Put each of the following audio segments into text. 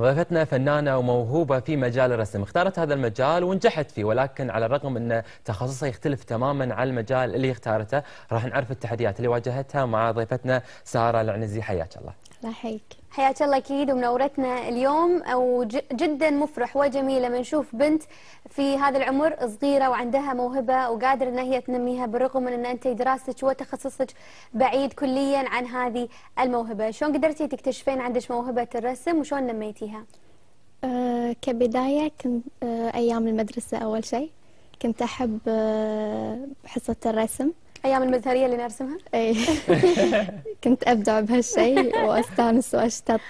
ضيفتنا فنانة وموهوبة في مجال الرسم اختارت هذا المجال ونجحت فيه ولكن على الرغم أن تخصصها يختلف تماما عن المجال اللي اختارته راح نعرف التحديات اللي واجهتها مع ضيفتنا سارة العنزي حياك الله الله حياك الله اكيد ومنورتنا اليوم وجدا مفرح وجميل لما نشوف بنت في هذا العمر صغيره وعندها موهبه وقادره ان هي تنميها بالرغم من ان انت دراستك وتخصصك بعيد كليا عن هذه الموهبه، شلون قدرتي تكتشفين عندك موهبه الرسم وشلون نميتيها؟ أه كبدايه كنت أه ايام المدرسه اول شيء كنت احب أه حصه الرسم ايام المزهريه اللي نرسمها اي كنت ابدع بهالشيء واستانس واشتط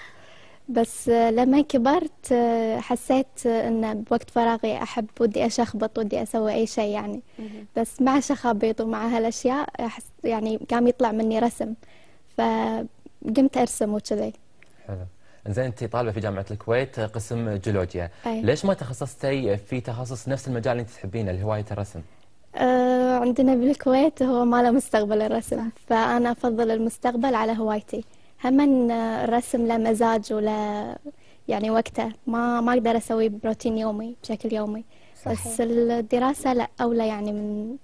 بس لما كبرت آه، حسيت ان بوقت فراغي احب ودي اشخبط ودي اسوي اي شيء يعني بس مع شخابيط ومع هالاشياء احس يعني قام يطلع مني رسم فقمت ارسم وكذي حلو زين انت طالبه في جامعه الكويت آه، قسم جيولوجيا ليش ما تخصصتي في تخصص نفس المجال اللي انت تحبينه اللي هوايه الرسم أه عندنا بالكويت هو ما له مستقبل الرسم فأنا أفضل المستقبل على هوايتي هم الرسم له مزاج ولا يعني وقته ما ما أقدر أسوي بروتين يومي بشكل يومي صحيح. بس الدراسة لا أولى يعني من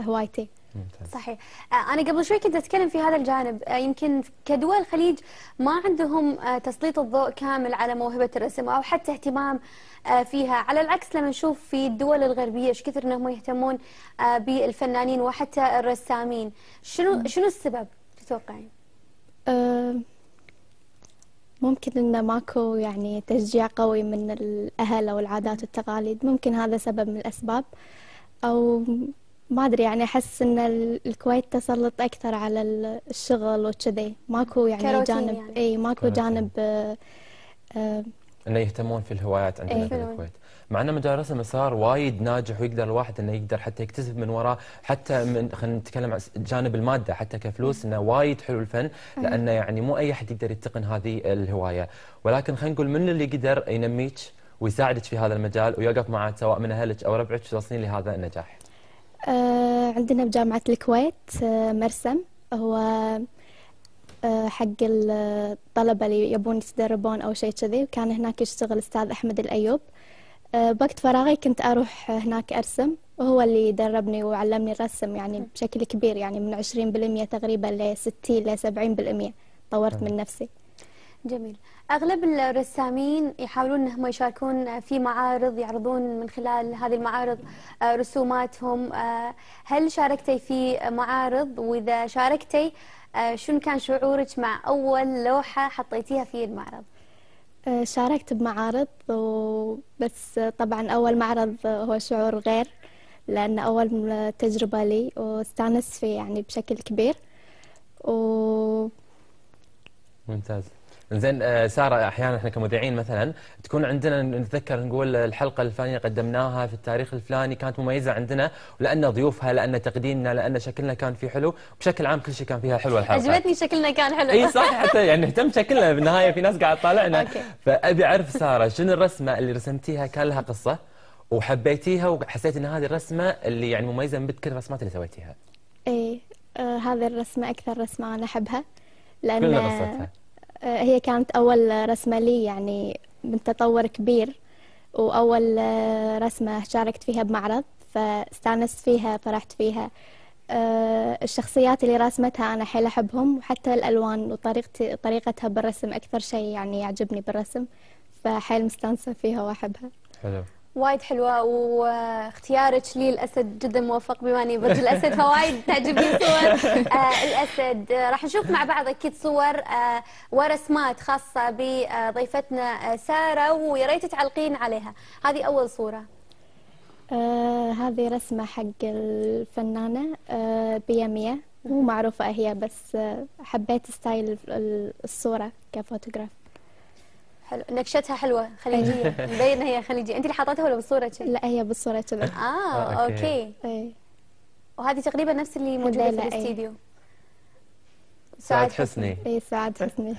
هوايتي ممتاز. صحيح آه، انا قبل شوي كنت اتكلم في هذا الجانب آه، يمكن كدول الخليج ما عندهم آه، تسليط الضوء كامل على موهبه الرسم او حتى اهتمام فيها على العكس لما نشوف في الدول الغربيه ايش كثر انهم يهتمون بالفنانين وحتى الرسامين شنو شنو السبب تتوقعين ممكن انه ماكو يعني تشجيع قوي من الاهل او العادات والتقاليد ممكن هذا سبب من الاسباب او ما ادري يعني احس ان الكويت تسلط اكثر على الشغل وكذي ماكو يعني جانب يعني. اي ماكو جانب آه،, آه انه يهتمون في الهوايات عندنا في الكويت مع ان مجال مسار وايد ناجح ويقدر الواحد انه يقدر حتى يكتسب من وراه حتى من خلينا نتكلم عن جانب الماده حتى كفلوس انه وايد حلو الفن لانه يعني مو اي احد يقدر يتقن هذه الهوايه ولكن خلينا نقول من اللي قدر ينميك ويساعدك في هذا المجال ويقف معك سواء من اهلك او ربعك توصلين لهذا النجاح. آه، عندنا بجامعة الكويت آه، مرسم هو آه، حق الطلبة اللي يبون يتدربون أو شيء كذي وكان هناك يشتغل أستاذ أحمد الأيوب بوقت فراغي كنت أروح هناك أرسم وهو اللي دربني وعلمني الرسم يعني بشكل كبير يعني من عشرين بالمئة تقريبا لستين لسبعين بالمئة طورت من نفسي جميل اغلب الرسامين يحاولون انهم يشاركون في معارض يعرضون من خلال هذه المعارض آه، رسوماتهم آه، هل شاركتي في معارض واذا شاركتي آه، شنو كان شعورك مع اول لوحه حطيتيها في المعرض شاركت بمعارض بس طبعا اول معرض هو شعور غير لان اول تجربه لي واستانست فيه يعني بشكل كبير و ممتاز زين آه، ساره احيانا احنا كمذيعين مثلا تكون عندنا نتذكر نقول الحلقه الفلانيه قدمناها في التاريخ الفلاني كانت مميزه عندنا لان ضيوفها لان تقديمنا لان شكلنا كان فيه حلو بشكل عام كل شيء كان فيها حلو الحلقه عجبتني شكلنا كان حلو اي صح حتى يعني نهتم شكلنا بالنهايه في ناس قاعد تطالعنا فابي اعرف ساره شنو الرسمه اللي رسمتيها كان لها قصه وحبيتيها وحسيت ان هذه الرسمه اللي يعني مميزه من كل الرسمات اللي سويتيها اي آه هذه الرسمه اكثر رسمه انا احبها لان كلنا قصتها هي كانت أول رسمة لي يعني من تطور كبير وأول رسمة شاركت فيها بمعرض فاستانست فيها فرحت فيها آه، الشخصيات اللي رسمتها أنا حيل أحبهم وحتى الألوان وطريقتي طريقتها بالرسم أكثر شيء يعني يعجبني بالرسم فحيل مستانسة فيها وأحبها حلو وايد حلوه واختيارك للاسد جدا موفق بما اني برج الاسد فوايد تعجبني صور آه الاسد راح نشوف مع بعض اكيد صور آه ورسمات خاصه بضيفتنا آه، ساره ويا ريت تعلقين عليها هذه اول صوره آه هذه رسمه حق الفنانه آه بياميه مو معروفه هي بس آه حبيت ستايل الصوره كفوتوغراف حلو نكشتها حلوه خليجيه مبينه هي خليجيه انت اللي حاطتها ولا بالصوره لا هي بالصوره اه, آه، اوكي ايه. وهذه تقريبا نفس اللي موجوده في إيه. الاستديو سعاد حسني اي سعاد حسني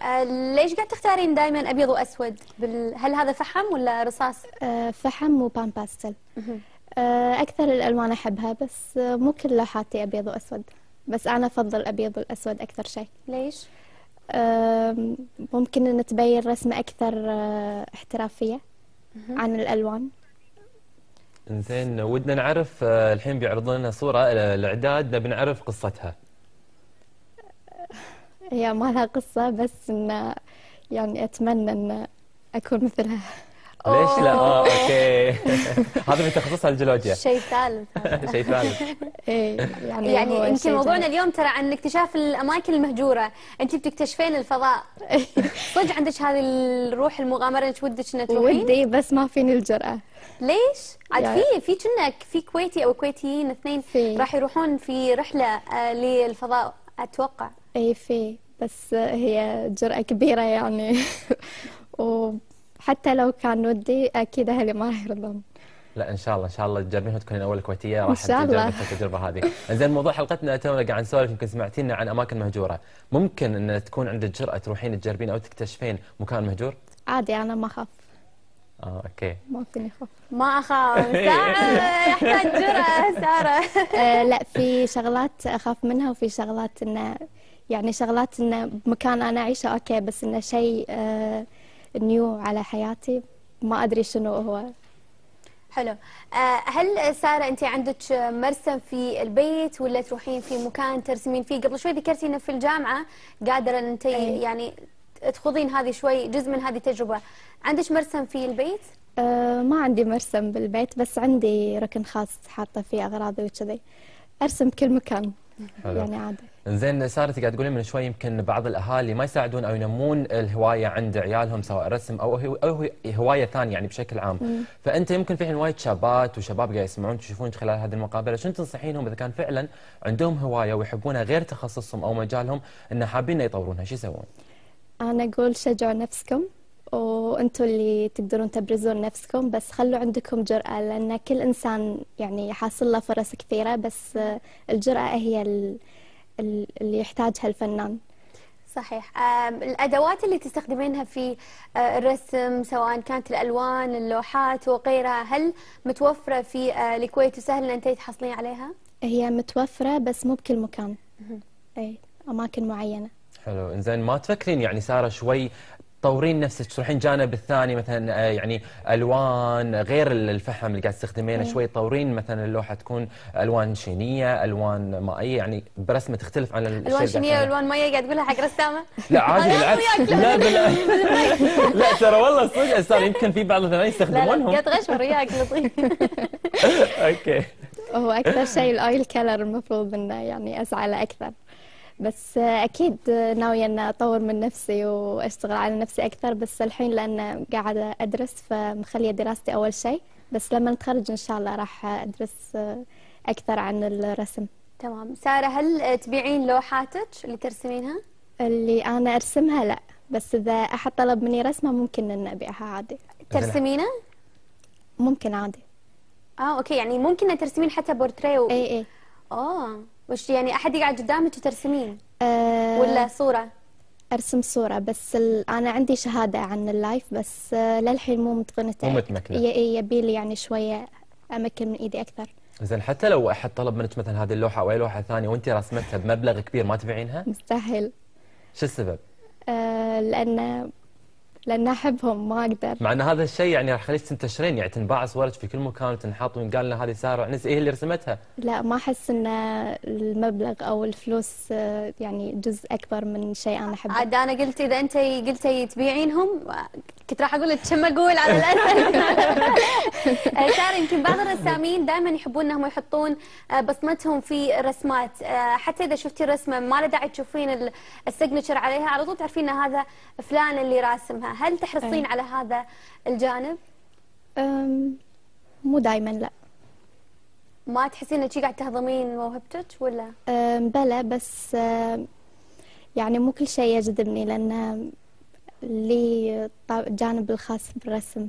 إيه، آه، ليش قاعد تختارين دائما ابيض واسود بال... هل هذا فحم ولا رصاص آه، فحم وبان باستل اكثر الالوان احبها بس مو كلها لوحاتي ابيض واسود بس انا افضل الابيض والاسود اكثر شيء ليش ممكن أن تبين رسمة أكثر آه، احترافية عن الألوان زين ودنا نعرف آه، الحين بيعرضون لنا صورة الإعداد نبي نعرف قصتها هي ما لها قصة بس إن يعني أتمنى إن أكون مثلها ليش لا اه اوكي هذا من تخصصها الجيولوجيا شيء ثالث شيء ثالث يعني يعني يمكن موضوعنا اليوم ترى عن اكتشاف الاماكن المهجوره انت بتكتشفين الفضاء صدق عندك هذه الروح المغامره انك ودك انك تروحين ودي بس ما فيني الجراه ليش؟ عاد في في كنا في كويتي او كويتيين اثنين راح يروحون في رحله آه، للفضاء اتوقع اي في بس هي جرأة كبيرة يعني و حتى لو كان ودي أكيد أهلي ما راح يرضون لا ان شاء الله ان شاء الله تجربينها وتكونين اول كويتيه راح تجربين التجربه هذه. زين موضوع حلقتنا تونا قاعد نسولف يمكن سمعتينا عن اماكن مهجوره، ممكن ان تكون عندك جرأه تروحين تجربين او تكتشفين مكان مهجور؟ عادي انا ما اخاف. اه اوكي. ما فيني اخاف. ما اخاف، احتاج جرأه ساره. آه لا في شغلات اخاف منها وفي شغلات انه يعني شغلات انه بمكان انا اعيشه اوكي بس انه شيء آه نيو على حياتي ما ادري شنو هو حلو آه، هل ساره انت عندك مرسم في البيت ولا تروحين في مكان ترسمين فيه قبل شوي ذكرتي انه في الجامعه قادره انت يعني تخوضين هذه شوي جزء من هذه التجربه عندك مرسم في البيت أه ما عندي مرسم بالبيت بس عندي ركن خاص حاطه فيه اغراضي وكذي ارسم كل مكان حلو. يعني عادي زين ساره قاعد تقولين من شوي يمكن بعض الاهالي ما يساعدون او ينمون الهوايه عند عيالهم سواء رسم او او هوايه ثانيه يعني بشكل عام، فانت يمكن في حين وايد شابات وشباب قاعد يسمعون تشوفون خلال هذه المقابله، شنو تنصحينهم اذا كان فعلا عندهم هوايه ويحبونها غير تخصصهم او مجالهم ان حابين يطورونها، شو يسوون؟ انا اقول شجعوا نفسكم وانتم اللي تقدرون تبرزون نفسكم بس خلوا عندكم جرأة لأن كل إنسان يعني حاصل له فرص كثيرة بس الجرأة هي اللي يحتاجها الفنان صحيح الأدوات اللي تستخدمينها في آه، الرسم سواء كانت الألوان اللوحات وغيرها هل متوفرة في آه، الكويت وسهل أن أنت تحصلين عليها؟ هي متوفرة بس مو بكل مكان أي أماكن معينة حلو انزين ما تفكرين يعني ساره شوي تطورين نفسك تروحين جانب الثاني مثلا آه، يعني الوان غير الفحم اللي قاعد تستخدمينه شوي تطورين مثلا اللوحه تكون الوان شينيه الوان مائيه يعني برسمه تختلف عن الوان شينيه والوان مائيه قاعد تقولها حق رسامه لا عادي بالعكس لا لا ترى والله صدق صار يمكن في بعض الفنانين يستخدمونهم قاعد تغشمر وياك لطيف اوكي هو اكثر شيء الايل كلر المفروض انه يعني اسعى له اكثر بس اكيد ناويه ان اطور من نفسي واشتغل على نفسي اكثر بس الحين لان قاعده ادرس فمخليه دراستي اول شيء بس لما نتخرج ان شاء الله راح ادرس اكثر عن الرسم تمام ساره هل تبيعين لوحاتك اللي ترسمينها اللي انا ارسمها لا بس اذا احد طلب مني رسمه ممكن ان ابيعها عادي ترسمينها ممكن عادي اه اوكي يعني ممكن ترسمين حتى بورتريه و... اي اي اه وش يعني احد يقعد قدامك وترسمين أه ولا صوره ارسم صوره بس انا عندي شهاده عن اللايف بس آه، للحين مو متقنته مو متمكنه إيه، يبي لي يعني شويه امكن من ايدي اكثر زين حتى لو احد طلب منك مثلا هذه اللوحه او اي لوحه ثانيه وانت رسمتها بمبلغ كبير ما تبيعينها؟ مستحيل شو السبب؟ أه لانه لأن أحبهم ما أقدر مع أن هذا الشيء يعني راح يخليك تنتشرين يعني تنباع صورك في كل مكان وتنحط وينقال لنا هذه سارة عنس هي إيه اللي رسمتها لا ما أحس أن المبلغ أو الفلوس آه، يعني جزء أكبر من شيء أنا أحبه عاد أنا قلت إذا أنت قلتي تبيعينهم كنت راح أقول لك كم أقول على الأسف سارة آه، يمكن بعض الرسامين دائما يحبون أنهم يحطون آه، بصمتهم في رسمات حتى إذا شفتي رسمة ما له داعي تشوفين السجنتشر عليها على طول تعرفين أن هذا فلان اللي راسمها هل تحرصين إيه. على هذا الجانب؟ مو دائما لا ما تحسين انك قاعد تهضمين موهبتك ولا؟ بلى بس يعني مو كل شيء يجذبني لان لي جانب الخاص بالرسم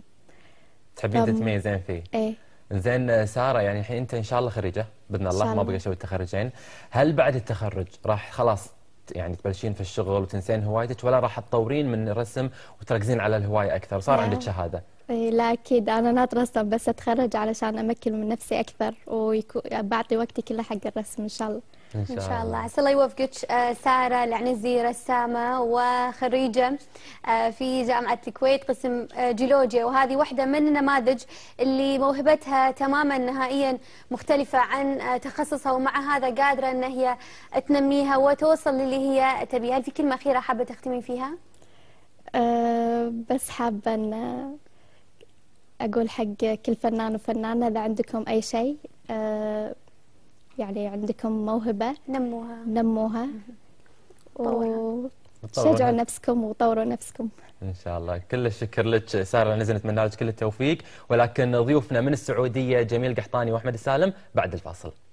تحبين تتميزين فيه؟ ايه زين ساره يعني الحين انت ان شاء الله خريجه باذن الله ما بقى شوي التخرجين هل بعد التخرج راح خلاص يعني تبلشين في الشغل وتنسين هوايتك ولا راح تطورين من الرسم وتركزين على الهوايه اكثر صار عندك شهاده اي لا اكيد انا ناطره ارسم بس اتخرج علشان امكن من نفسي اكثر وبعطي وقتي كله حق الرسم ان شاء الله إن شاء, إن شاء الله عسى الله يوفقك آه، سارة العنزي رسامة وخريجة آه، في جامعة الكويت قسم آه، جيولوجيا وهذه واحدة من النماذج اللي موهبتها تماما نهائيا مختلفة عن تخصصها ومع هذا قادرة أن هي تنميها وتوصل للي هي تبيها هل في كلمة أخيرة حابة تختمين فيها؟ أه بس حابة أن أقول حق كل فنان وفنانة إذا عندكم أي شيء أه يعني عندكم موهبة نموها نموها و... شجعوا نفسكم وطوروا نفسكم ان شاء الله كل الشكر لك ساره نزل من لك كل التوفيق ولكن ضيوفنا من السعوديه جميل قحطاني واحمد السالم بعد الفاصل